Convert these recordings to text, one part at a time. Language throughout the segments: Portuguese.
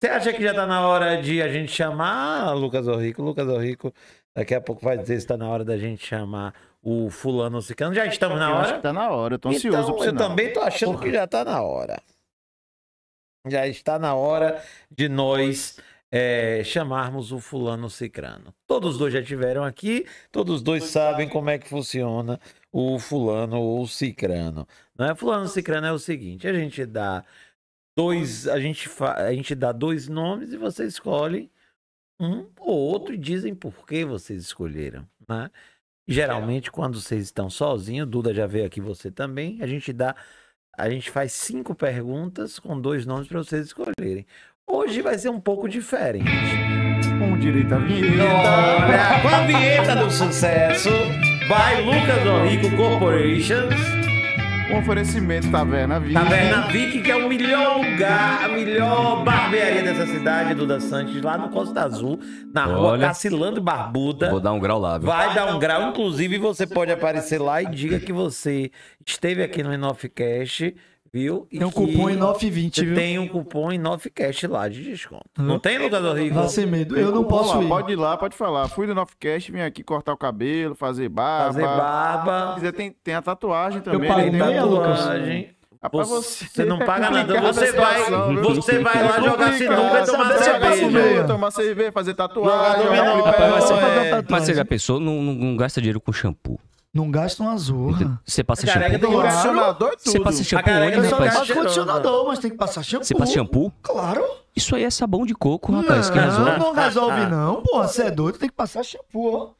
Você acha que já tá na hora de a gente chamar Lucas Orrico? Lucas Orrico daqui a pouco vai dizer se tá na hora da gente chamar o fulano cicano. Já é, estamos na hora? Eu acho que tá na hora, eu tô ansioso então, por sinal. Eu também tô achando Porra. que já tá na hora. Já está na hora de nós é, chamarmos o fulano cicrano. Todos os dois já tiveram aqui, todos os dois é. sabem como é que funciona o fulano ou o cicrano. Não é fulano cicrano é o seguinte, a gente dá dois, a gente, a gente dá dois nomes e você escolhe um ou outro e dizem por que vocês escolheram, né? Geralmente, quando vocês estão sozinhos, Duda já veio aqui, você também, a gente dá, a gente faz cinco perguntas com dois nomes para vocês escolherem. Hoje vai ser um pouco diferente. Um direito à vinheta. Olha, com a vinheta do sucesso, vai Lucas Rico Corporations. Um oferecimento Taverna tá Vic. Taverna tá Vic, que é o melhor lugar, a melhor barbearia dessa cidade, Duda Santos, lá no Costa Azul, na Olha. rua Cacilando Barbuda. Vou dar um grau lá, viu? Vai dar um grau, inclusive você pode aparecer lá e diga que você esteve aqui no Enofcast viu? E tem um cupom em 920, viu? Tem um cupom em 9Cash lá de desconto. Não tem lugar do Rico? Nascimento, eu não posso lá, ir. Pode ir lá, pode falar. Fui no 9Cash, vim aqui cortar o cabelo, fazer barba. Fazer barba. Se quiser, tem, tem a tatuagem também. Eu paguei tem tatuagem. Ah, você, você, não é paga nada, você vai, você vai lá jogar é jogar sinuca e tomar cerveja. Tomar cerveja, fazer tatuagem. mas não, não, não, não, não, não, não, não, não, não gasta um azul. Você passa shampoo. Tem claro. condicionador e tudo. Você passa shampoo onde, né, rapaz? Passa condicionador, mas tem que passar shampoo. Você passa shampoo? Claro. Isso aí é sabão de coco, rapaz. Não, que resolve? não resolve ah, ah, não, ah. pô. Você é doido, tem que passar shampoo, ó.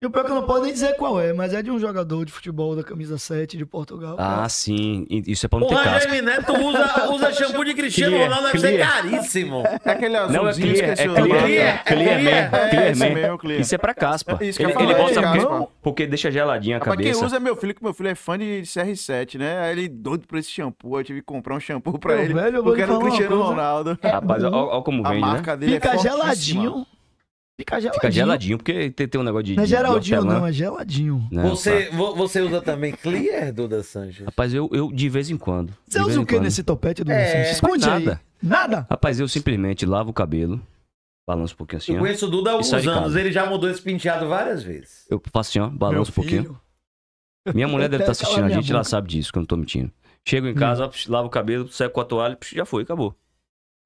E o pior é que eu não posso nem dizer qual é, mas é de um jogador de futebol da camisa 7 de Portugal. Ah, cara. sim. Isso é pra não Porra, ter casco. O Neto usa, usa shampoo de Cristiano clear, Ronaldo, deve ser caríssimo. É aquele azulzinho não, é clear, que é clear, clear, clear, é clear, é, clear, Isso é pra caspa. É isso que ele, eu falei, ele porque, não. porque deixa geladinha a ah, cabeça. Mas quem usa é meu filho, que meu filho é fã de CR7, né? Aí ele é doido pra esse shampoo, eu tive que comprar um shampoo pra meu ele, velho, porque era o Cristiano Ronaldo. Rapaz, olha como vem, né? A marca dele é Fica geladinho. Fica geladinho. Fica geladinho, porque tem, tem um negócio de. Não é Geraldinho, não, né? é geladinho. Não, você, tá. você usa também clear, Duda Sanches? Rapaz, eu, eu de vez em quando. Você usa o que nesse topete, Duda é... Sanches? Esconde nada. Aí. Nada? Rapaz, eu simplesmente lavo o cabelo. Balanço um pouquinho assim. Eu ó, conheço o Duda há uns anos, ele já mudou esse penteado várias vezes. Eu faço assim, ó, balanço um pouquinho. Minha mulher deve estar tá assistindo a gente, boca. ela sabe disso, que eu não tô mentindo. Chego em hum. casa, hum. lavo o cabelo, seco com a toalha, já foi, acabou.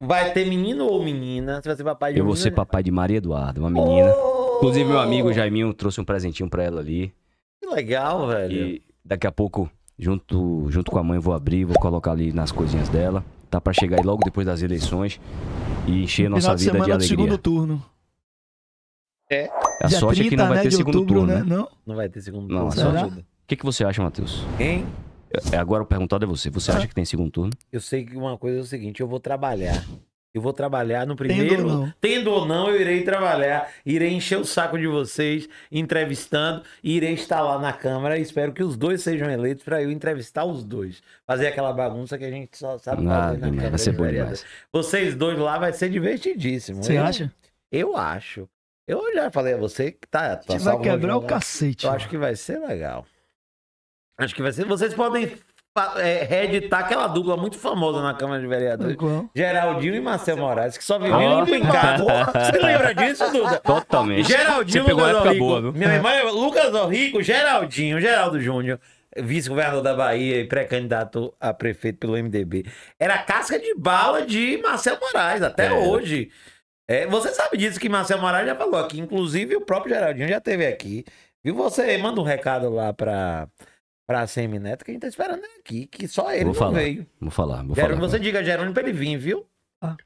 Vai ter menino ou menina? Você vai ser papai de Eu vou menina? ser papai de Maria Eduarda, uma menina. Oh! Inclusive, meu amigo Jaiminho trouxe um presentinho pra ela ali. Que legal, velho. E daqui a pouco, junto, junto com a mãe, vou abrir, vou colocar ali nas coisinhas dela. Tá pra chegar aí logo depois das eleições e encher no nossa vida de, de alegria. segundo turno. É. A sorte 30, é que não vai né, ter segundo outubro, turno, né? né? Não? não vai ter segundo turno. Não, a sorte... É o que, que você acha, Matheus? Hein? É, agora o perguntado é você. Você acha que tem segundo turno? Eu sei que uma coisa é o seguinte: eu vou trabalhar. Eu vou trabalhar no primeiro. Tendo ou não, tendo ou não eu irei trabalhar. Irei encher o saco de vocês entrevistando. E irei estar lá na Câmara. Espero que os dois sejam eleitos para eu entrevistar os dois. Fazer aquela bagunça que a gente só sabe ah, fazer na Câmara. Vai ser bom demais. Vocês dois lá vai ser divertidíssimo. Você eu, acha? Eu acho. Eu já falei a você que tá. tá a gente vai quebrar o cacete. Eu acho que vai ser legal. Acho que vai ser. Vocês podem é, reeditar aquela dupla muito famosa na Câmara de Vereadores. Geraldinho e Marcel Moraes, que só viviam oh. brincando. Você lembra disso, Duda? Totalmente. Geraldinho, e Lucas Orrico. Minha é. irmã, Lucas Orrico, Geraldinho, Geraldo Júnior. Vice-governador da Bahia e pré-candidato a prefeito pelo MDB. Era casca de bala de Marcel Moraes, até é. hoje. É, você sabe disso que Marcel Moraes já falou aqui. Inclusive, o próprio Geraldinho já teve aqui. Viu? Você manda um recado lá para pra Neto, que a gente tá esperando aqui, que só ele vou não falar, veio. Vou falar, vou Gerônimo, falar. Você diga Gerônimo pra ele vir, viu? Ah.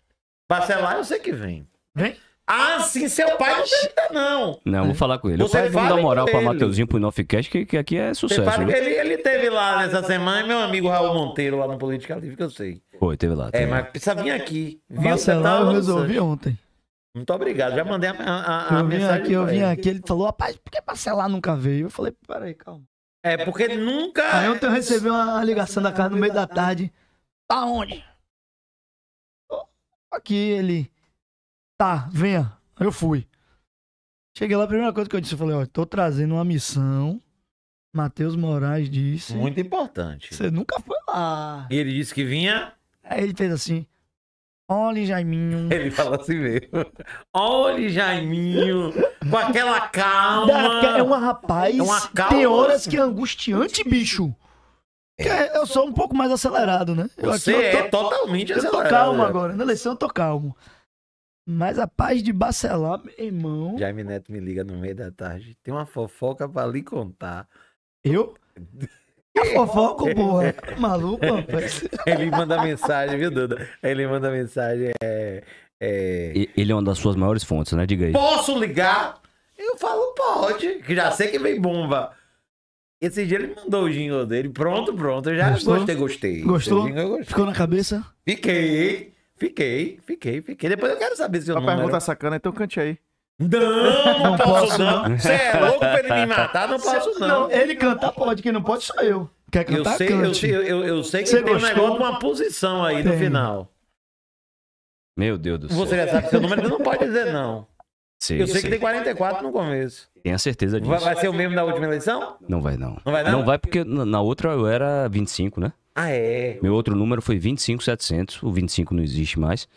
Parcelar, eu sei que vem. Vem? Ah, sim, seu pai não tem não. Não, vou falar com ele. Você pai, vou dar moral pra Mateuzinho pro Inofcast, que, que aqui é sucesso. Você fala que ele, ele teve lá nessa semana, meu amigo Raul Monteiro, lá no Política Livre, que eu sei. Foi, teve lá. É, teve. É, mas precisa vir aqui. Viu? Marcelar, tá eu resolvi ontem. Muito obrigado, já mandei a, a, a eu mensagem. Aqui, eu vim aqui, ele falou, rapaz, por que Marcelar nunca veio? Eu falei, peraí, calma. É, é, porque nunca. Aí ah, ontem eu recebi uma ligação da casa no meio da tarde. Tá onde? Aqui ele. Tá, venha. Eu fui. Cheguei lá, a primeira coisa que eu disse, eu falei, ó, tô trazendo uma missão. Matheus Moraes disse. Muito importante. Você nunca foi lá. E ele disse que vinha? Aí ele fez assim. Olhe, Jaiminho. Ele fala assim mesmo. Olhe, Jaiminho. Com aquela calma. É uma rapaz. É uma calma. Tem horas que é angustiante, bicho. É. é. Eu sou um pouco mais acelerado, né? Eu Você aqui, eu tô, é totalmente eu acelerado. Eu tô calmo né? agora. Na eleição eu tô calmo. Mas a paz de Bacelar, meu irmão. Jaime Neto me liga no meio da tarde. Tem uma fofoca pra lhe contar. Eu? É fofoca, é. porra. Maluco, rapaz. Ele manda mensagem, viu, Duda? Ele manda mensagem. É, é... Ele é uma das suas maiores fontes, né? Diga aí. Posso ligar? Eu falo, pode. Que já sei que vem bomba. Esse dia ele mandou o jingle dele. Pronto, pronto. Eu já Gostou? gostei, gostei. Gostou? Jingle, Ficou na cabeça? Fiquei. Fiquei, fiquei, fiquei. Depois eu quero saber se eu. Uma pergunta sacana, então cante aí. Não, não, posso, não. Você é louco pra ele me matar? Não posso, não. não. Ele cantar pode, quem não pode sou eu. Quer cantar, eu sei, cante. Eu, eu, eu sei que Você tem gostou? um negócio de uma posição aí tem. no final. Meu Deus do céu. Você já sabe seu número, não pode dizer não. Sim, eu sei, sei, que tem 44 no começo. Tenho a certeza disso. Vai, vai, ser o mesmo da última eleição? Não vai, não. Não vai, não? Não vai porque na outra eu era 25, né? Ah, é? Meu outro número foi 25,700. O 25 não existe mais.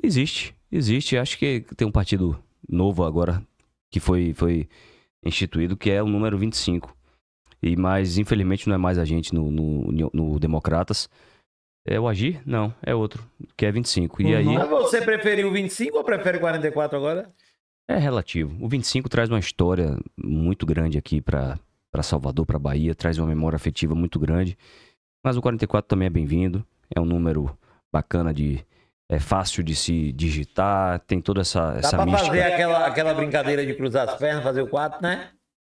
Não existe. Existe, acho que tem um partido novo agora que foi, foi instituído, que é o número 25. E, mas, infelizmente, não é mais a gente no, no, no Democratas. É o Agir? Não, é outro, que é 25. E uhum. aí... Você preferiu o 25 ou prefere o 44 agora? É relativo. O 25 traz uma história muito grande aqui para Salvador, para Bahia, traz uma memória afetiva muito grande. Mas o 44 também é bem-vindo. É um número bacana de, é fácil de se digitar, tem toda essa, Dá essa pra mística. fazer aquela, aquela brincadeira de cruzar as pernas, fazer o 4, né?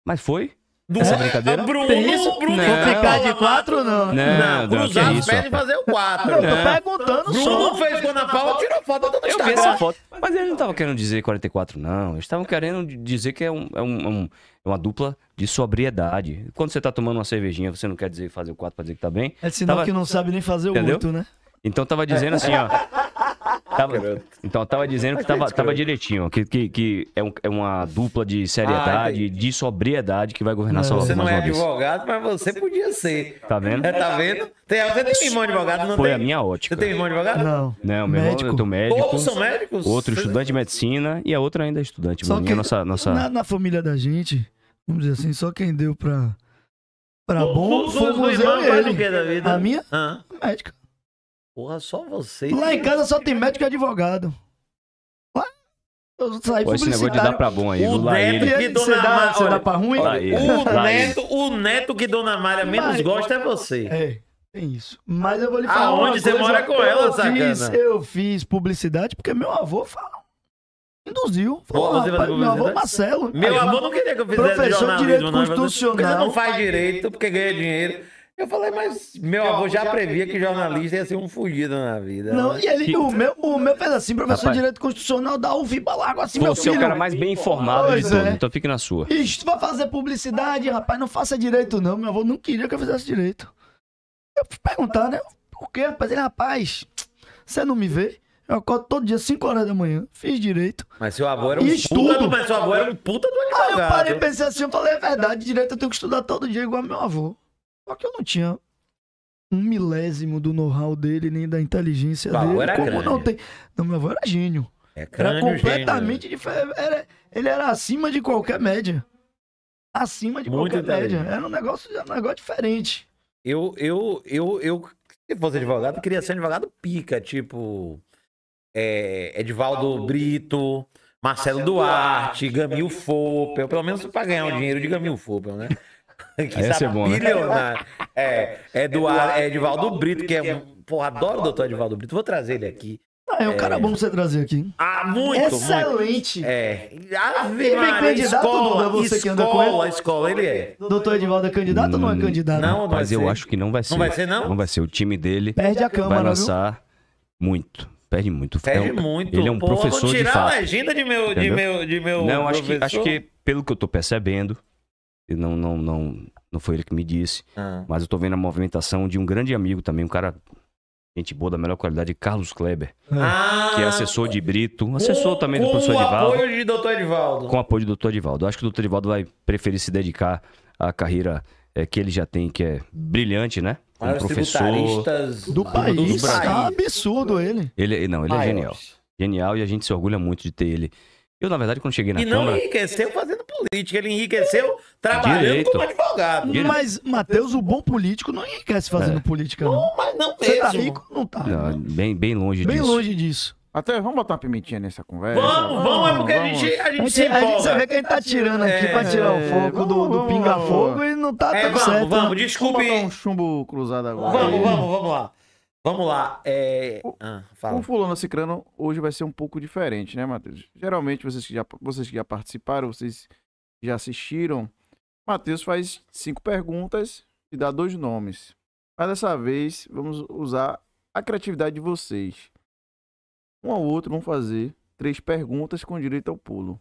Mas foi? Do... Essa brincadeira? Bruno, tem isso? Bruno, não, não ficar de 4, não. Não, não, não cruzar as pernas e fazer o 4. Eu tô perguntando Bruno só. Bruno fez quando a Paula tirou foto do Instagram. Eu vi essa foto. Mas eles não estavam querendo dizer 44, não. Eles estavam querendo dizer que é, é, um, é, um, é uma dupla de sobriedade. Quando você tá tomando uma cervejinha, você não quer dizer fazer o 4 pra dizer que tá bem. É sinal tava... que não sabe nem fazer o Entendeu? 8, né? Então tava dizendo assim, ó. Tava, então, tava dizendo que tava, tava direitinho, que, que, que é, um, é, uma dupla de seriedade, ah, de sobriedade que vai governar não, Você não é advogado, mas você podia ser. Tá vendo? É, tá vendo? Tem, você tem irmão advogado, não Foi tem? a minha ótica. Você tem irmão advogado? Não. Não, meu médico. irmão, eu médico. Todos são médicos? Outro estudante de medicina e a outra ainda é estudante. Só que nossa, nossa... Na, na família da gente, vamos dizer assim, só quem deu pra... Pra bom, o, fomos eu e ele. A minha? Ah. Médica. Porra, só você. Lá em casa só tem médico e advogado. Lá, eu saí Pô, esse negócio de dar pra bom aí. O neto que Dona Amália. pra ruim? O neto, que Dona Amália menos Mas, gosta é você. É. É isso. Mas eu vou lhe falar. Aonde você mora com eu ela, fiz, Eu fiz publicidade porque meu avô fala. Induziu. Falou, Pô, rapaz, meu avô Marcelo. Meu avô não queria que eu fizesse professor de direito não, né? Porque você não faz direito, porque ganha dinheiro. Eu falei, mas meu avô já, previa que jornalista ia ser um fugido na vida. Não, mas... Né? e ele, o meu, o meu fez assim, professor Rapaz, de Direito Constitucional, dá o viba largo assim, meu filho. Você é o cara mais bem informado pois de é. então fique na sua. Isso, vai fazer publicidade, rapaz, não faça direito não, meu avô não queria que eu fizesse direito. Eu fui perguntar, né, por quê, rapaz? Ele, rapaz, você não me vê? Eu acordo todo dia, 5 horas da manhã. Fiz direito. Mas seu avô era um estudo. puta do... Mas seu avô era um puta do advogado. Aí eu parei e pensei assim, eu falei, é verdade, direito eu tenho que estudar todo dia igual meu avô. Só que eu não tinha um milésimo do know-how dele, nem da inteligência Pau, dele. Era como crânio. não tem. Não, meu avô era gênio. É crânio, era completamente né? diferente. Era... Ele era acima de qualquer média. Acima de Muito qualquer média. Era um negócio, um negócio diferente. Eu, eu, eu, eu, se fosse advogado, queria ser advogado pica, tipo. É, Edivaldo Brito, Marcelo Duarte, Gamil Fopel, pelo menos para ganhar o dinheiro de Gamil Fopel, né? que é bom, né? bilionário. É, é, é do Eduardo, é Edivaldo é Brito, que é. Porra, adoro o doutor Edivaldo Brito. Vou trazer ele aqui. Ah, é um é. cara bom pra você trazer aqui. Ah, muito, muito. Excelente. É. Ave Ele é candidato, Duda, escola, você que anda com escola, escola, ele é. Doutor Edivaldo é candidato ou não é hum, candidato? Não, não Mas ser. eu acho que não vai ser. Não vai ser, não? Não vai ser. O time dele Perde a vai Câmara, viu? lançar muito. Perde muito. Perde É um- muito. Ele é um Pô, professor vou tirar a legenda de meu, de meu, de meu Não, acho que, acho que, pelo que eu tô percebendo, e não, não, não, não foi ele que me disse. Uhum. Mas eu tô vendo a movimentação de um grande amigo também, um cara gente boa da melhor qualidade, Carlos Kleber, é. ah, que é assessor de Brito, assessor também do professor Edivaldo. Com apoio de doutor Edivaldo. Com apoio do doutor Edivaldo. Acho que o doutor Edivaldo vai preferir se dedicar à carreira é, que ele já tem, que é brilhante, né? Um Maiores professor do país. Do Brasil. Tá absurdo ele. Ele não, ele é Maiores. é genial. Genial e a gente se orgulha muito de ter ele eu, na verdade, quando cheguei na e Câmara... E não enriqueceu fazendo política, ele enriqueceu trabalhando Direito. como advogado. Direito. Mas, Matheus, o bom político não enriquece fazendo é. política, não. Não, mas não Você tá rico, não tá. Não, bem, bem longe bem disso. Bem longe disso. Até vamos botar uma pimentinha nessa conversa. Vamos, vamos, é porque vamos. a gente, a gente, a gente se A gente sabe que a gente tá tirando aqui é, pra tirar o fogo é, do, do pinga-fogo e não tá é, tão vamos, certo. Vamos, desculpe. Vamos botar um chumbo cruzado agora. Vamos, vamos, vamos lá. Vamos lá. É... O, ah, fala. o Fulano Cicrano hoje vai ser um pouco diferente, né, Matheus? Geralmente, vocês que já, vocês que já participaram, vocês já assistiram, Matheus faz cinco perguntas e dá dois nomes. Mas dessa vez, vamos usar a criatividade de vocês. Um ao outro vão fazer três perguntas com direito ao pulo.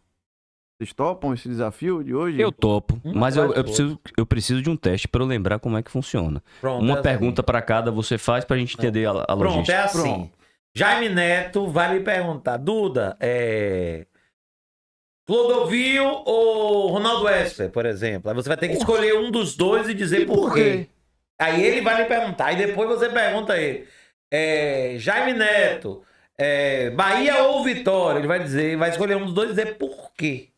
Vocês topam esse desafio de hoje? Eu topo, hum, mas eu, eu, preciso, eu preciso de um teste para eu lembrar como é que funciona. Pronto, Uma é assim. pergunta assim. para cada você faz para a gente entender a, a Pronto, logística. Pronto, é assim. Pronto. Jaime Neto vai me perguntar, Duda, é... Clodovil ou Ronaldo Esper, por exemplo? Aí você vai ter que escolher um dos dois e dizer e por, por quê? quê. Aí ele vai me perguntar, e depois você pergunta ele. É... Jaime Neto, é... Bahia ou Vitória? Ele vai dizer, vai escolher um dos dois e dizer por quê.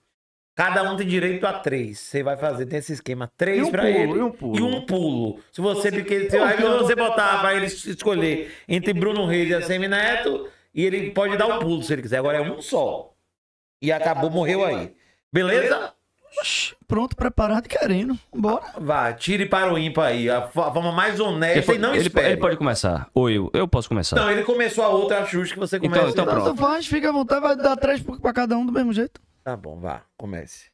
Cada um tem direito a três. Você vai fazer, tem esse esquema. Três e um pra pulo, ele. E um pulo. E um pulo. Se você, porque, se aí você botar pra ele escolher entre Bruno Reis e a Semineto, e ele pode dar o um pulo se ele quiser. Agora é um só. E acabou, morreu aí. Beleza? pronto, preparado e querendo. Bora. Vá, tire para o ímpar aí. A forma mais honesta ele pode, e não ele, espere. Ele pode começar. Ou eu, eu posso começar. Não, ele começou a outra, acho que você então, começa. Então, então, pronto. Então faz, fica à vontade, vai dar três pra cada um do mesmo jeito. Tá bom, vá, comece.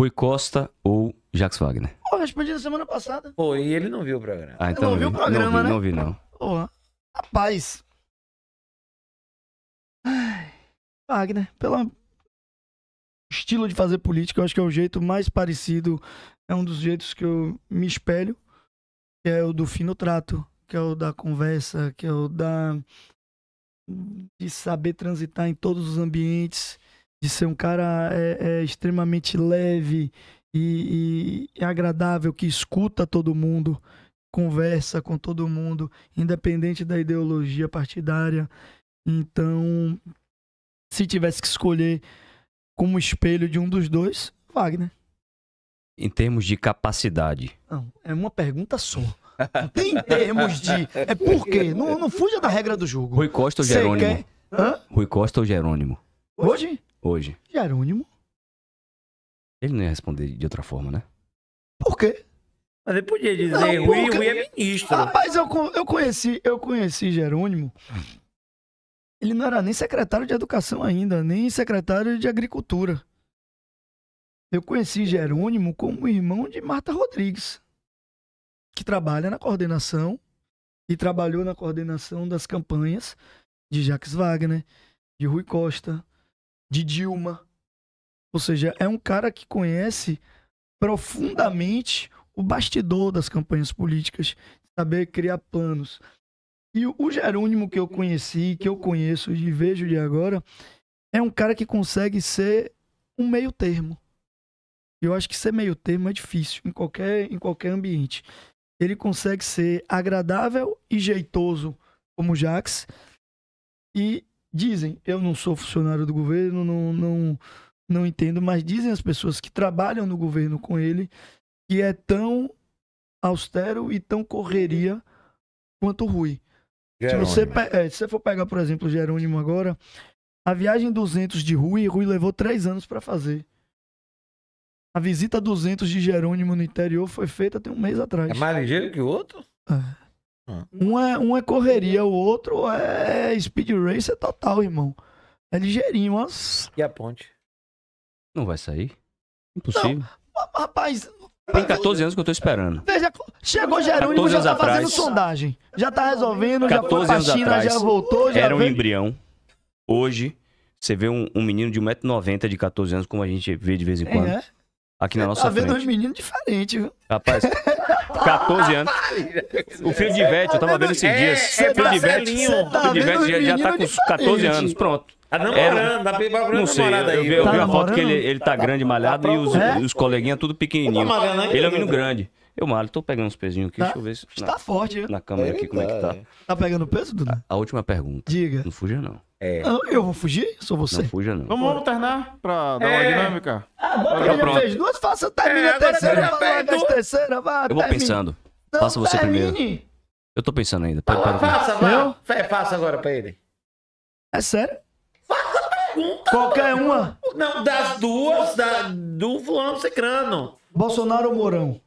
Rui Costa ou Jax Wagner? Pô, respondi na semana passada. Pô, e ele não viu o programa. Ah, então não viu o programa, não vi, né? Não vi, não. Pô, rapaz. Ai, Wagner, pelo estilo de fazer política, eu acho que é o jeito mais parecido, é um dos jeitos que eu me espelho, que é o do fino trato, que é o da conversa, que é o da de saber transitar em todos os ambientes de ser um cara é, é, extremamente leve e, e agradável, que escuta todo mundo, conversa com todo mundo, independente da ideologia partidária. Então, se tivesse que escolher como espelho de um dos dois, Wagner. Em termos de capacidade. Não, é uma pergunta só. Em termos de. É por quê? Não, não fuja da regra do jogo. Rui Costa ou Jerônimo Quer... Rui Costa ou Hoje? Hoje? Hoje. Jerônimo? Ele não ia responder de outra forma, né? Por quê? Mas ele podia dizer, não, Rui, Rui é ministro. Rapaz, eu, eu, conheci, eu conheci Jerônimo. Ele não era nem secretário de educação ainda, nem secretário de agricultura. Eu conheci Jerônimo como irmão de Marta Rodrigues, que trabalha na coordenação e trabalhou na coordenação das campanhas de Jacques Wagner, de Rui Costa, de Dilma. Ou seja, é um cara que conhece profundamente o bastidor das campanhas políticas, saber criar planos. E o Jerônimo que eu conheci, que eu conheço e vejo de agora, é um cara que consegue ser um meio termo. Eu acho que ser meio termo é difícil em qualquer, em qualquer ambiente. Ele consegue ser agradável e jeitoso como o Jax e Dizem, eu não sou funcionário do governo, não, não, não entendo, mas dizem as pessoas que trabalham no governo com ele que é tão austero e tão correria quanto Rui Se você, é, se você for pegar, por exemplo, o Jerônimo agora, a viagem 200 de Rui, Rui levou três anos para fazer. A visita 200 de Jerônimo no interior foi feita tem um mês atrás. É mais ligeiro que o outro? É. Ah. Um é, um é correria, uhum. o outro é speed racer total, irmão. É ligeirinho, mas... E a ponte? Não vai sair? Impossível. Não, rapaz... Tem 14 anos que eu tô esperando. Veja, chegou Jerônimo, já tá atrás, fazendo sondagem. Já tá resolvendo, já foi pra China, atrás, já voltou, já Era um veio... embrião. Hoje, você vê um, um menino de 1,90m de 14 anos, como a gente vê de vez em é, quando. É. Aqui na nossa tá frente. Tá vendo uns meninos diferentes, viu? Rapaz, 14 anos. O filho de Ivete, eu tava vendo esses é, dias. É, o filho de Ivete, tá filho de tá Ivete já, já tá com 14 anos, pronto. A tá namorando, tá Não sei, eu, eu, vi, tá a foto que ele, ele tá, tá grande, malhado, e os, é? os coleguinhas tudo pequenininho. Ele é um menino grande. Eu, malho, tô pegando uns pezinhos aqui, tá? deixa eu ver se. Tá forte, viu? Na câmera aqui, como é que tá. Tá pegando peso, Dudu? A, a, última pergunta. Diga. Não fuja, não. É. Ah, eu vou fugir? Sou você? Não fuja, não. Vamos alternar pra dar é. uma dinâmica. Ah, agora ele já fez duas, faça, termina é, a terceira, vai, vai, tá terceira, vai. Eu vou termine. pensando. Não, faça você termine. primeiro. Eu tô pensando ainda. Tá? Pera, pera, faça, Fé, faça agora pra ele. É sério? Faça a pergunta. Qualquer uma. Não, das duas, da, do fulano secrano. Bolsonaro ou Mourão?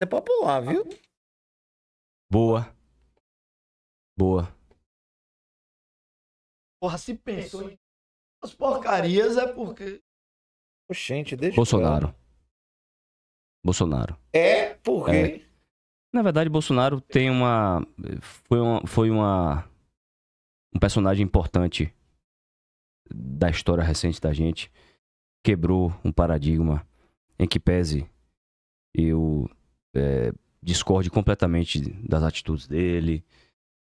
É popular, viu? Boa. Boa. Porra, se é, pensou em as porcarias é porque. Gente, deixa Bolsonaro. Bolsonaro. É porque. É. Na verdade, Bolsonaro tem uma. Foi uma. Foi uma... Um personagem importante da história recente da gente. Quebrou um paradigma em que pese eu é, discorde completamente das atitudes dele,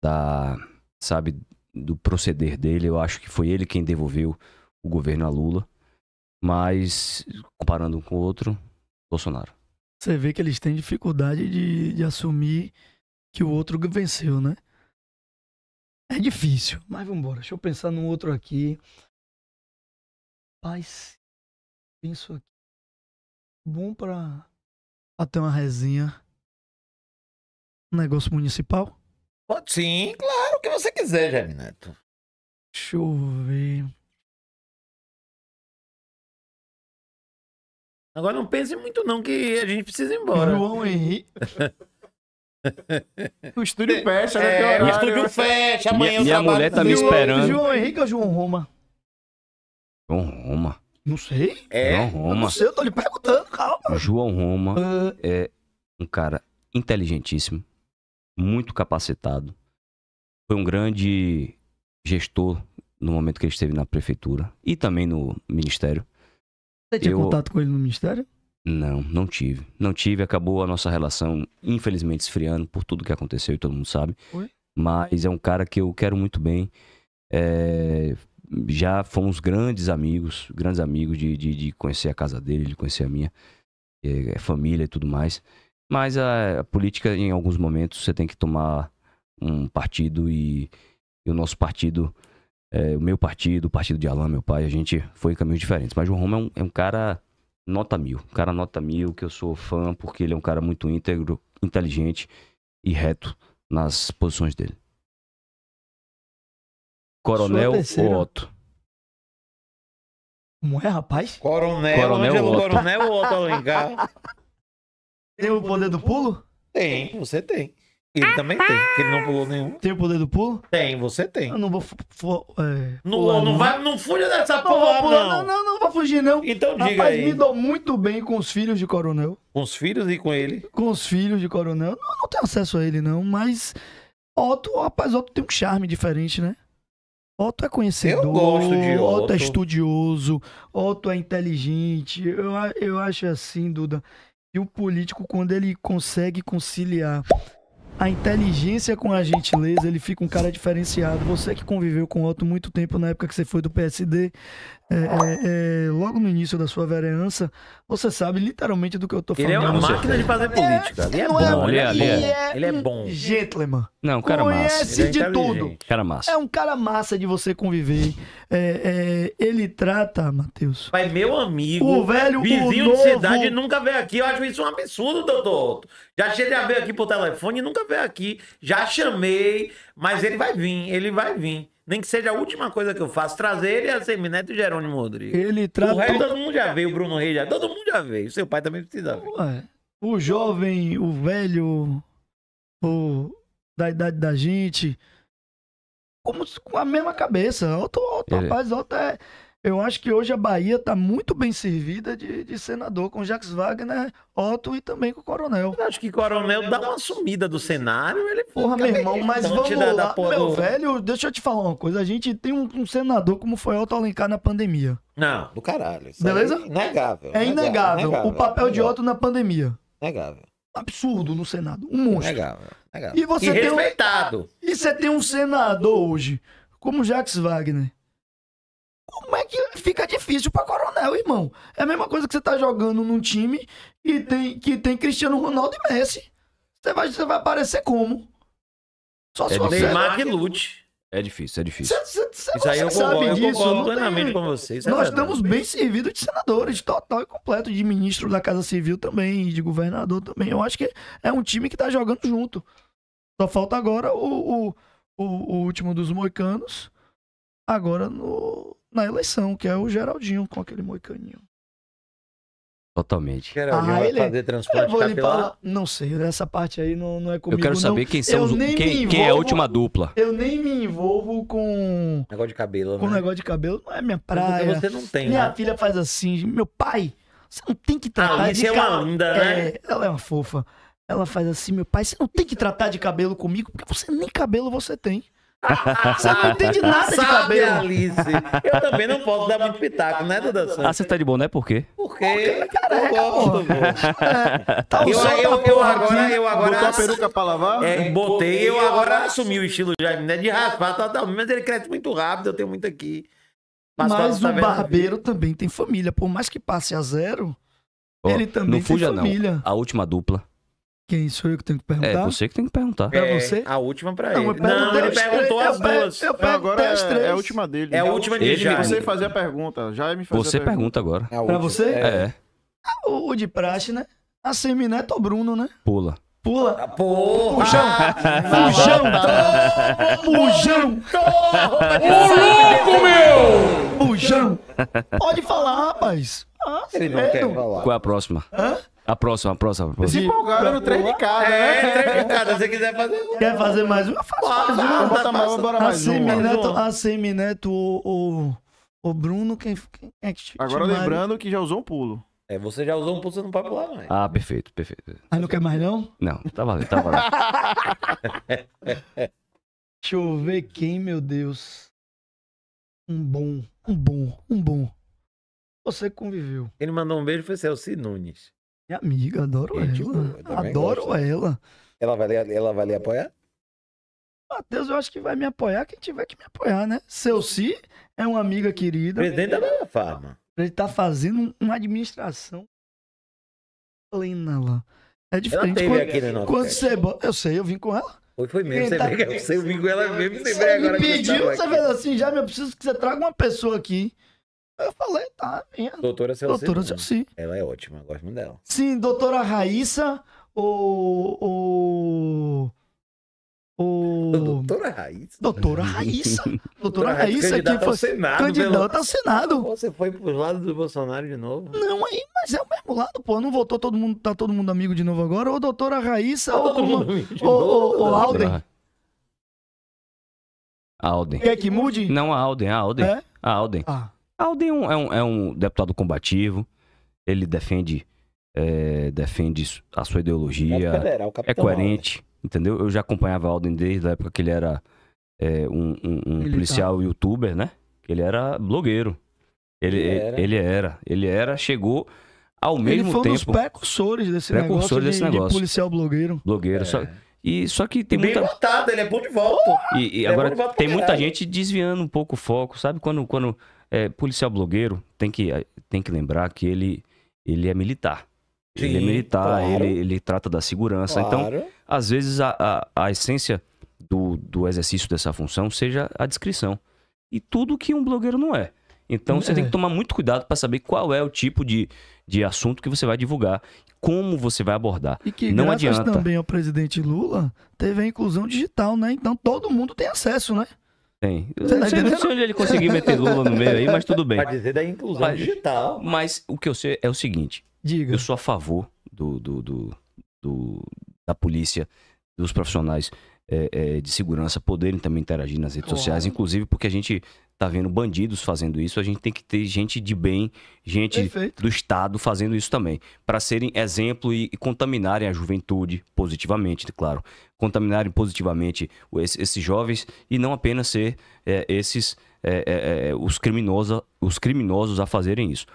da, sabe, do proceder dele. Eu acho que foi ele quem devolveu o governo a Lula. Mas, comparando um com o outro, Bolsonaro. Você vê que eles têm dificuldade de, de assumir que o outro venceu, né? É difícil, mas vamos embora. Deixa eu pensar num outro aqui. Paz, penso aqui. Bom para ter uma resinha. Um negócio municipal? pode Sim, claro que você quiser, Jair Neto. Deixa eu ver. Agora não pense muito não que a gente precisa ir embora. João Henrique. É, né? é, o estúdio fecha, né? É, o estúdio fecha, amanhã minha, eu minha mulher tá me João, esperando. João Henrique ou João Roma? João Roma. Não sei. É. João Roma. Não sei, eu tô lhe perguntando, calma. João Roma uh... é um cara inteligentíssimo, muito capacitado, foi um grande gestor no momento que ele esteve na prefeitura e também no ministério. Você tinha eu... contato com ele no ministério? Não, não tive. Não tive, acabou a nossa relação, infelizmente, esfriando por tudo que aconteceu e todo mundo sabe. Oi? Mas é um cara que eu quero muito bem. É... Já fomos grandes amigos, grandes amigos de, de, de, conhecer a casa dele, de conhecer a minha é, família e tudo mais. Mas a, a política, em alguns momentos, você tem que tomar um partido e, e o nosso partido, é, o meu partido, o partido de Alain, meu pai, a gente foi em caminhos diferentes. Mas o Roma é um, é um cara nota mil, um cara nota mil, que eu sou fã, porque ele é um cara muito íntegro, inteligente e reto nas posições dele. Coronel Otto. Como é, rapaz? Coronel, Coronel Ângelo é Otto. Coronel Otto Alencar. Tem o poder do pulo? Tem, você tem. Ele também tem, porque ele não pulou nenhum. Tem o poder do pulo? Tem, você tem. Eu não vou. é, Não, pular, não, vai, não fuja dessa Não porra, pular, não. não, não, não vou fugir, não. Então diga Rapaz, aí. me dou muito bem com os filhos de coronel. Com os filhos e com ele. Com os filhos de coronel. Não, não tenho acesso a ele, não, mas. Otto, rapaz, Otto tem um charme diferente, né? Otto é conhecedor. Eu gosto de Otto. é estudioso. Otto é inteligente. Eu, eu acho assim, Duda. E o político, quando ele consegue conciliar a inteligência com a gentileza, ele fica um cara diferenciado. Você que conviveu com o Otto muito tempo na época que você foi do PSD, é, é, é, logo no início da sua vereança, você sabe literalmente do que eu tô falando. Ele é uma máquina de fazer política. Ele é, é bom, ele, é, ele, ele é bom. Gentleman. Não, cara Conhece massa. de tudo. Cara massa. É um cara massa de você conviver. ele trata, Matheus. Mas meu amigo, o velho, vizinho o novo... de cidade nunca veio aqui. Eu acho isso um absurdo, doutor. Já cheguei a ver aqui por telefone, e nunca veio aqui. Já chamei, mas ele vai vir, ele vai vir. Nem que seja a última coisa que eu faço, trazer ele a Semineto e Jerônimo Rodrigues. Ele traz. O resto todo mundo já veio, o Bruno Reis já. Todo mundo já veio. Seu pai também precisava. O jovem, o velho, o da idade da gente. Como com a mesma cabeça. Outro, outro ele... rapaz, outro é. Eu acho que hoje a Bahia está muito bem servida de, de senador, com Jacques Wagner, Otto e também com o Coronel. Eu acho que o coronel dá uma sumida do cenário, ele Porra, meu irmão, mas vamos lá, da meu do... velho, deixa eu te falar uma coisa. A gente tem um, um senador como foi Otto Alencar na pandemia. Não, do caralho. Beleza? É inegável. É inegável. inegável o papel de Otto na pandemia. Negável. Absurdo no Senado. Um monstro. Negável. Negável. E você e tem respeitado. Um... E você tem um senador hoje, como Jacques Wagner como é que fica difícil para coronel, irmão? É a mesma coisa que você tá jogando num time que tem, que tem Cristiano Ronaldo e Messi. Você vai, você vai aparecer como? Só se é você. Neymar que lute. É difícil, é difícil. Cê, cê, cê, Isso aí eu concordo, disso, concordo plenamente tem... com vocês. É Nós estamos bem servidos de senadores, total e completo, de ministro da Casa Civil também, de governador também. Eu acho que é um time que tá jogando junto. Só falta agora o, o, o, o último dos moicanos agora no, na eleição, que é o Geraldinho com aquele moicaninho. Totalmente. Geraldinho ah, vai ele... fazer transporte eu vou Limpar... Não sei, essa parte aí não, não é comigo, Eu quero saber não. quem são os... quem, envolvo... quem, é a última dupla. Eu nem me envolvo com... Negócio de cabelo, Com né? negócio de cabelo, não é minha praia. Porque você não tem, Minha né? filha faz assim, meu pai, você não tem que tratar ah, de... é uma linda, né? É, ela é uma fofa. Ela faz assim, meu pai, você não tem que tratar de cabelo comigo, porque você nem cabelo você tem. Você não entende nada Sabe, de cabelo. Alice. Eu também não posso dar muito pitaco, né, Duda Santos? Ah, você tá de né? por quê? Por quê? Cara, eu gosto, é, tá eu, eu, tá agora, eu agora... Botou a peruca pra lavar? É, botei. Eu agora assumi o estilo Jaime, né, de raspar, tal, tal. Mas ele cresce muito rápido, eu tenho muito aqui. Mas, tá- Mas tá o barbeiro também tem família. Por mais que passe a zero, oh, ele também não fuja, tem família. Não. A última dupla. Quem sou eu que tenho que é perguntar? É você que tem que perguntar. Pra é, você? A última pra ele. Não, não ele perguntou as duas. Eu pego agora até as é, três. É, a última dele. É a última de Jaime. Você fazer a pergunta. Já me fazia Você pergunta, pergunta agora. É pra você? É. Ah, o, o de praxe, né? A Semineta né? ou Bruno, né? Pula. Pula. Ah, porra! Fujão! Fujão! Ah, Fujão! Tá. Ô, louco, meu! Fujão! Pode falar, rapaz. Ah, Ele não quer falar. Qual é a próxima? Hã? A próxima, a próxima. A próxima. Se empolgaram é no trem de casa, né? É, trem de casa. Se você quiser fazer uma. Quer fazer mais uma? Faz mais uma. Bota mais, bora mais uma. a Semineto, o, o, o Bruno, quem, quem é que te, Agora lembrando que já usou um pulo. É, você já usou um pulo, você não pode pular mais. Ah, perfeito, perfeito. Aí ah, não quer mais não? Não, tá valendo, tá valendo. Deixa eu ver quem, meu Deus. Um bom, um bom, um bom. Você conviveu. Ele mandou um beijo, foi Celci Nunes. Minha amiga, adoro é, tipo, ela. adoro gosto. ela. Ela vai, ela vai lhe apoiar? Matheus, eu acho que vai me apoiar quem tiver que me apoiar, né? Celci é uma amiga querida. Presidente da Bela Farma. Ele tá fazendo uma administração plena lá. É diferente. Ela quando, aqui, né, quando, quando você. Eu sei, eu vim com ela. Foi, foi mesmo, você tá... eu sei, eu vim com ela mesmo, você agora. me pediu, você fez assim, já eu preciso que você traga uma pessoa aqui eu falei, tá, minha. Doutora Celci. Doutora Celci. Ela é ótima, eu gosto muito dela. Sim, doutora Raíssa, o. o... o... Doutora Raíssa. Doutora Raíssa. Doutora Raíssa que foi ao Senado, candidata pelo... ao Senado. Você foi pro lado do Bolsonaro de novo? Não, aí, mas é o mesmo lado, pô. Não votou todo mundo, tá todo mundo amigo de novo agora? Ou doutora Raíssa, ou, ou, ou, Alden. Alden. Quer que mude? Não, a Alden, a Alden. É? A Alden. Ah. Aldeon é, é um, é um deputado combativo, ele defende, é, defende a sua ideologia, é federal, é coerente, entendeu? Eu já acompanhava Alden desde a época que ele era é, um, um, um policial youtuber, né? Ele era blogueiro. Ele, ele, era. ele era. Ele era, chegou ao ele mesmo tempo... Ele foi um dos precursores desse precursores negócio, de, negócio. De policial blogueiro. Blogueiro, é. só... E só que tem Bem muita. Botado, ele é bom de volta. E, e é agora é volta tem muita gente desviando um pouco o foco, sabe? Quando, quando é, policial blogueiro tem que, é, tem que lembrar que ele, ele é militar. Sim, ele é militar, claro. ele, ele trata da segurança. Então, claro. Então, às vezes, a, a, a essência do, do exercício dessa função seja a descrição. E tudo que um blogueiro não é. Então, você é. tem que é. tomar muito cuidado para saber qual é o tipo de, de assunto que você vai divulgar, como você vai abordar. E que não adianta. também ao presidente Lula, teve a inclusão digital, né? Então, todo mundo tem acesso, né? Tem. Você tá não, sei, não sei onde ele conseguiu meter Lula no meio aí, mas tudo bem. Pra dizer da inclusão mas, digital. Mas o que eu sei é o seguinte. Diga. Eu sou a favor do, do, do, do da polícia, dos profissionais é, é, de segurança poderem também interagir nas redes claro. sociais, inclusive porque a gente tá vendo bandidos fazendo isso, a gente tem que ter gente de bem, gente Perfeito. do Estado fazendo isso também, para serem exemplo e, e, contaminarem a juventude positivamente, claro, contaminarem positivamente esses, esses jovens e não apenas ser é, esses é, é, é os, criminosos, os criminosos a fazerem isso.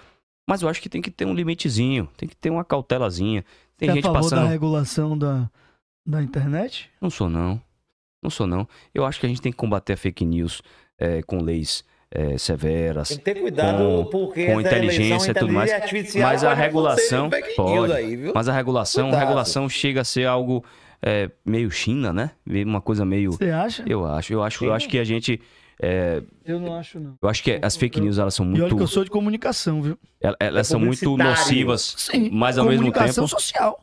Mas eu acho que tem que ter um limitezinho, tem que ter uma cautelazinha. Tem Até gente a favor passando... da regulação da da internet? Não sou, não. Não sou, não. Eu acho que a gente tem que combater a fake news é, com leis é, severas. Tem que ter cuidado com, porque com inteligência e tudo mais. Mas a regulação pode. Aí, mas a regulação, cuidado. regulação chega a ser algo é, meio China, né? Uma coisa meio. Você acha? Eu acho. Eu acho, eu acho que a gente é... Eu não acho, não. Eu acho que as fake news elas são muito. E olha que eu sou de comunicação, viu? Elas, elas é são muito nocivas, Sim, mas é ao mesmo tempo. Comunicação social.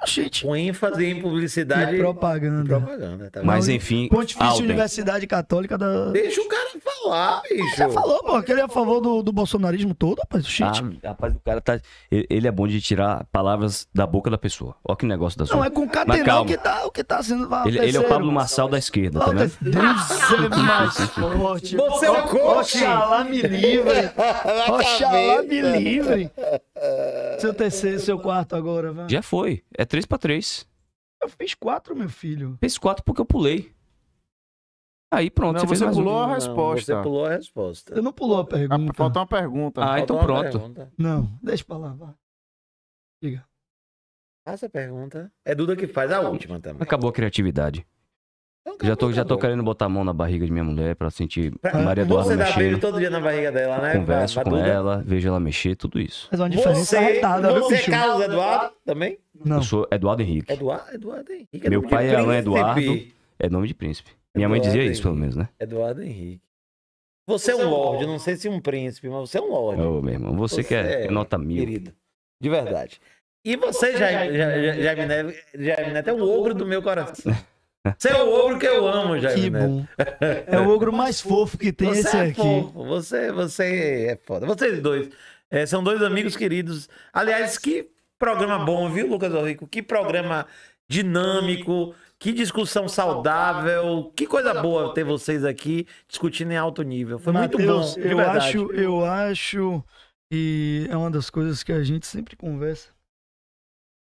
Ah, gente, com ênfase em publicidade e propaganda. E propaganda tá Mas enfim, Pontifícia Alden. Universidade Católica da Deixa o cara falar, bicho. Já falou, pô, que ele é a favor do, do bolsonarismo todo, rapaz, o ah, shit. Ah, rapaz, o cara tá ele é bom de tirar palavras da boca da pessoa. Olha que negócio da sua. Não é com o que tá o que tá sendo ele, ele é o Pablo Marçal da esquerda, tá vendo? Deus é mais forte. Você é coach. Oxalá me livre. Oxalá me livre. Seu terceiro, seu quarto agora, velho. Já foi. É três para três. Eu fiz quatro, meu filho. Fez quatro porque eu pulei. Aí pronto, não, você, você pulou um. a resposta. Não, você pulou a resposta. Você não pulou a ah, pergunta. Ah, faltou uma pergunta. Ah, então pronto. Pergunta. Não, deixa pra lá, vai. Diga. Faça a pergunta. É Duda que faz a última também. Acabou a criatividade. Já tô, já tô querendo botar a mão na barriga de minha mulher pra sentir a Maria Eduarda Você dá beijo mexer. todo dia na barriga dela, né? Converso com Duda? ela, vejo ela mexer, tudo isso. Faz é uma diferença Você, arretada, viu, você bicho? Carlos Eduardo também? Não. Eu sou Eduardo Henrique. Eduardo, Eduardo Henrique. é Meu nome de pai é Alain Eduardo, é nome de príncipe. Minha mãe Eduardo dizia isso, pelo menos, né? Eduardo Henrique. Você é um é lorde, não sei se um príncipe, mas você é um lorde. Ô, meu irmão, você, que é, é nota mil. Querido, de verdade. E você, Jaime Jaime Neto, Jaime Neto, é um é ogro do meu coração. Você é o ogro que eu amo, Jaime. Que bom. É o ogro mais fofo que tem você esse é aqui. Fofo. Você, você é foda. Vocês dois é, são dois amigos queridos. Aliás, que programa bom, viu, Lucas Rico? Que programa dinâmico, que discussão saudável, que coisa boa ter vocês aqui discutindo em alto nível. Foi Mateus, muito bom. Eu acho, eu acho e é uma das coisas que a gente sempre conversa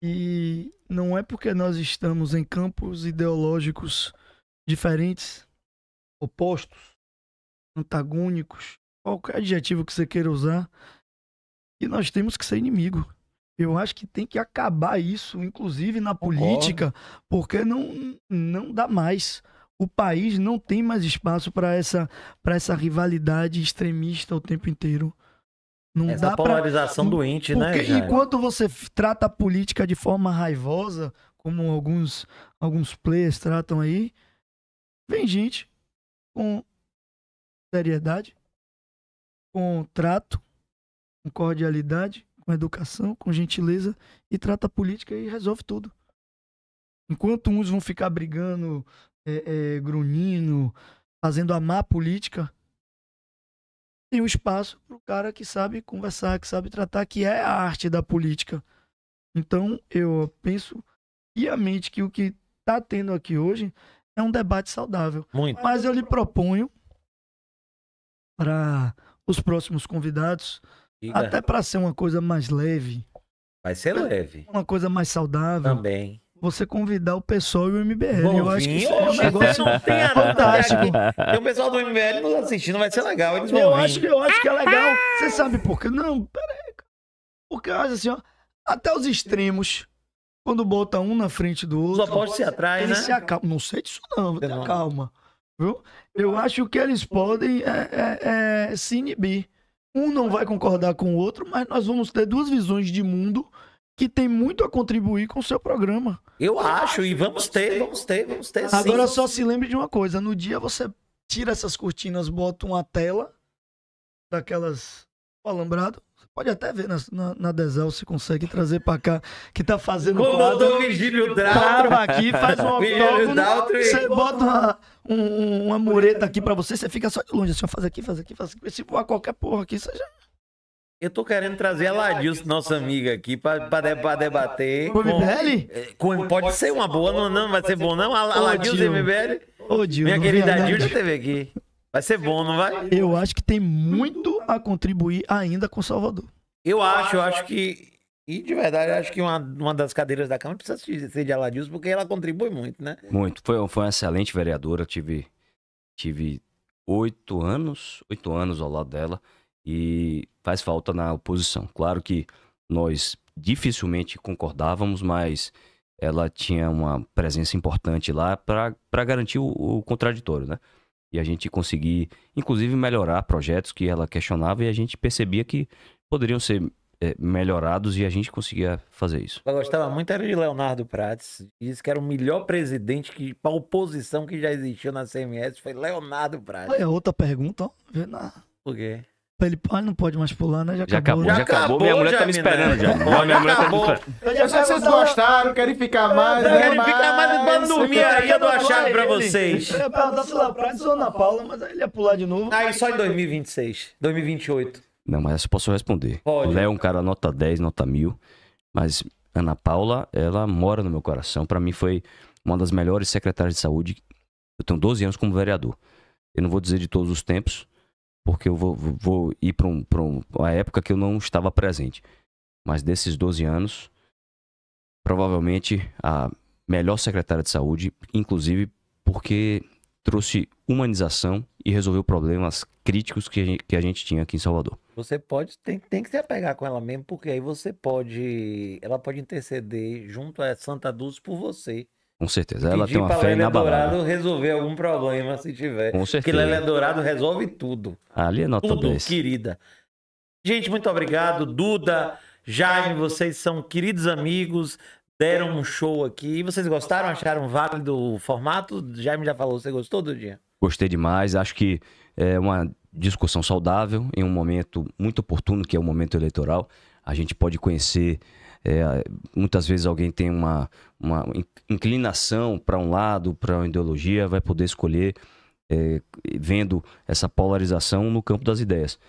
e não é porque nós estamos em campos ideológicos diferentes, opostos, antagônicos, qualquer adjetivo que você queira usar, e nós temos que ser inimigo. Eu acho que tem que acabar isso, inclusive na política, Concordo. porque não, não dá mais. O país não tem mais espaço para essa, essa rivalidade extremista o tempo inteiro. Não Essa polarização pra... doente, né, Porque, né? Enquanto você trata a política de forma raivosa, como alguns, alguns players tratam aí, vem gente com seriedade, com trato, com cordialidade, com educação, com gentileza e trata a política e resolve tudo. Enquanto uns vão ficar brigando, é, é, grunhindo, fazendo a má política, tem um espaço para o cara que sabe conversar, que sabe tratar, que é a arte da política. Então, eu penso piamente que o que está tendo aqui hoje é um debate saudável. Muito. Mas eu lhe proponho para os próximos convidados, Diga. até para ser uma coisa mais leve. Vai ser né? leve. Uma coisa mais saudável. Também você convidar o pessoal e o MBL. Bom, eu acho que isso é um negócio não tem a fantástico. Tem o pessoal do MBL nos assistindo, vai ser legal. Eles vão eu, acho que, eu acho que é legal. Você sabe por quê? Não, peraí. Porque eu acho assim, ó, até os extremos, quando bota um na frente do outro... Só pode se atrás, eles né? se acalma. Não sei disso não, tenha calma. Viu? Eu acho que eles podem é, é, é, se inibir. Um não vai concordar com o outro, mas nós vamos ter duas visões de mundo que tem muito a contribuir com o seu programa. Eu acho, e vamos ter, vamos ter, vamos ter. Agora sim. só se lembre de uma coisa: no dia você tira essas cortinas, bota uma tela daquelas alambrado. Você pode até ver na, na, na Desel se consegue trazer pra cá, que tá fazendo. Como o Virgílio Claro, aqui, faz um octógono, você bota uma, um, uma mureta aqui pra você, você fica só de longe, assim, faz aqui, faz aqui, faz aqui. Se for qualquer porra aqui, você já. Eu tô querendo trazer a Ladilson, nossa amiga, aqui, pra, debater. Com MBL? Com, pode ser uma boa, não, não vai ser bom, não? A, a Ladilson e MBL? Ô, Dil, Minha querida né? Dil já teve aqui. Vai ser bom, não vai? Eu acho que tem muito a contribuir ainda com Salvador. Eu acho, eu acho que. E de verdade, acho que uma, uma das cadeiras da Câmara precisa ser de Aladilson, porque ela contribui muito, né? Muito. Foi, foi uma excelente vereadora. Tive, tive oito anos, oito anos ao lado dela. E faz falta na oposição. Claro que nós dificilmente concordávamos, mas ela tinha uma presença importante lá para garantir o, o, contraditório, né? E a gente conseguir, inclusive, melhorar projetos que ela questionava e a gente percebia que poderiam ser é, melhorados e a gente conseguia fazer isso. Ela gostava muito era de Leonardo Prates. Diz que era o melhor presidente que, para oposição que já existiu na CMS foi Leonardo Prates. É outra pergunta, ó. Na... Por quê? ele, ah, não pode mais pular, né? Já, já acabou, acabou. Já, acabou, tá minha mulher tá me esperando já. minha mulher acabou. tá me esperando. Eu sei vocês gostaram, querem ficar mais, Querem ficar mais, vamos dormir aí, eu dou a chave pra vocês. Eu ia perguntar se lá pra ou na Paula, mas ele ia pular de novo. Aí ah, só em 2026, 2028. Não, mas é eu posso responder. Pode. Léo é um cara nota 10, nota 1000, mas Ana Paula, ela mora no meu coração. Para mim foi uma das melhores secretárias de saúde. Eu tenho 12 anos como vereador. Eu não vou dizer de todos os tempos, porque eu vou, vou ir para um, pra uma época que eu não estava presente. Mas desses 12 anos, provavelmente a melhor secretária de saúde, inclusive porque trouxe humanização e resolveu problemas críticos que a gente, que a gente tinha aqui em Salvador. Você pode, tem, tem que se apegar com ela mesmo, porque aí você pode, ela pode interceder junto a Santa Dulce por você. Com certeza. Ela tem uma fé Lélia Dourado resolver algum problema se tiver. Com certeza. Porque é Dourado resolve tudo. Ali é nota tudo, 10. querida. Gente, muito obrigado. Duda, Jaime, vocês são queridos amigos. Deram um show aqui. Vocês gostaram? Acharam válido o formato? Jaime já falou. Você gostou, dia? Gostei demais. Acho que é uma discussão saudável em um momento muito oportuno, que é o momento eleitoral. A gente pode conhecer é, muitas vezes alguém tem uma, uma inclinação para um lado, para uma ideologia, vai poder escolher é, vendo essa polarização no campo das ideias.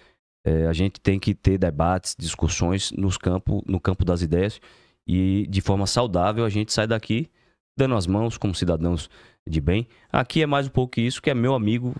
É, a gente tem que ter debates, discussões nos campo, no campo das ideias e de forma saudável a gente sai daqui dando as mãos como cidadãos de bem. Aqui é mais um pouco que isso, que é meu amigo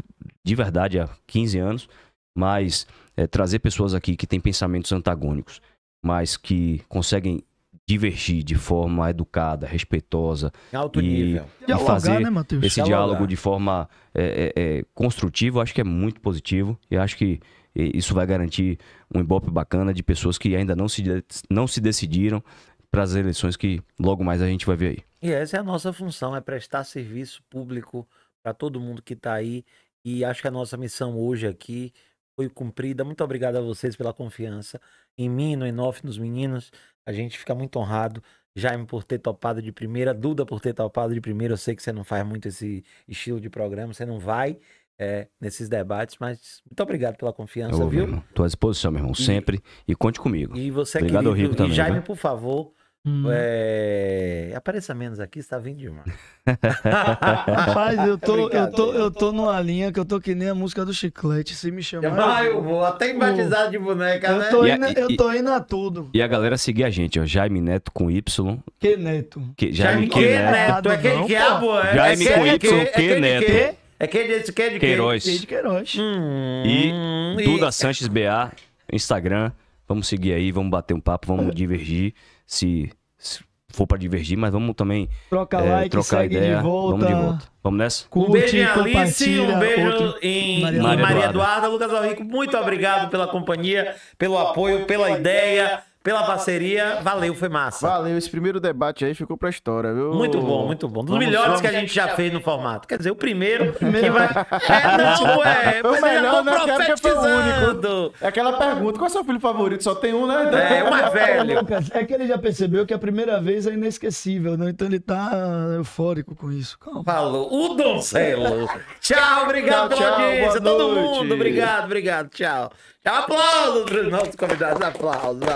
de verdade há 15 anos, mas é, trazer pessoas aqui que têm pensamentos antagônicos, mas que conseguem divergir de forma educada, respeitosa. Alto e, nível. E dialogar, fazer né, esse diálogo de forma é, é, é construtiva, acho que é muito positivo. E acho que isso vai garantir um embope bacana de pessoas que ainda não se, não se decidiram para as eleições que logo mais a gente vai ver aí. E essa é a nossa função, é prestar serviço público para todo mundo que está aí. E acho que a nossa missão hoje aqui foi cumprida. Muito obrigado a vocês pela confiança em mim, no Enof, nos meninos. A gente fica muito honrado. Jaime por ter topado de primeira, Duda por ter topado de primeira. Eu sei que você não faz muito esse estilo de programa, você não vai é, nesses debates, mas muito obrigado pela confiança, Eu, viu? Estou à disposição, meu irmão, sempre. E, e conte comigo. E você, obrigado, querido. Rico e também, Jaime, né? por favor, Hum. É... Apareça menos aqui, está vindo demais. Rapaz, eu tô, eu, tô, eu tô numa linha que eu tô que nem a música do Chiclete. Se me chamar. Ah, eu vou até embatizar de boneca, eu né? Tô indo, a, eu tô indo a tudo. E a galera seguir a gente, ó. Jaime Neto com Y. Que Neto. Que, Jaime, Jaime que Neto. É que diabo, é? Jaime que, com é Y, que, Neto. Que, é que que é de é é Queiroz. Que de Queiroz. Hum. e, e Duda Sanches BA, Instagram. Vamos seguir aí, vamos bater um papo, vamos divergir. Se for para divergir, mas vamos também é, like, trocar ideia. De vamos de volta. Vamos nessa? Curte, um beijo em Alice, um beijo outro... em Maria, Maria Eduarda. Eduarda. Lucas Alrico, muito obrigado pela companhia, pelo apoio, pela ideia pela parceria. Valeu, foi massa. Valeu, esse primeiro debate aí ficou pra história, viu? Muito bom, muito bom. Dos melhores vamos. que a gente já fez no formato. Quer dizer, o primeiro, o primeiro. que vai. É, não, é. Foi o melhor, né? Quero que foi o único. É aquela pergunta: qual é o seu filho favorito? Só tem um, né? É, o mais velho. É que ele já percebeu que a primeira vez é inesquecível, né? Então ele tá eufórico com isso. Calma. Falou. O Doncelo. tchau, obrigado tchau, pela tchau, audiência. Todo noite. mundo, obrigado, obrigado. Tchau. Aplausos para os nossos convidados. Aplausos.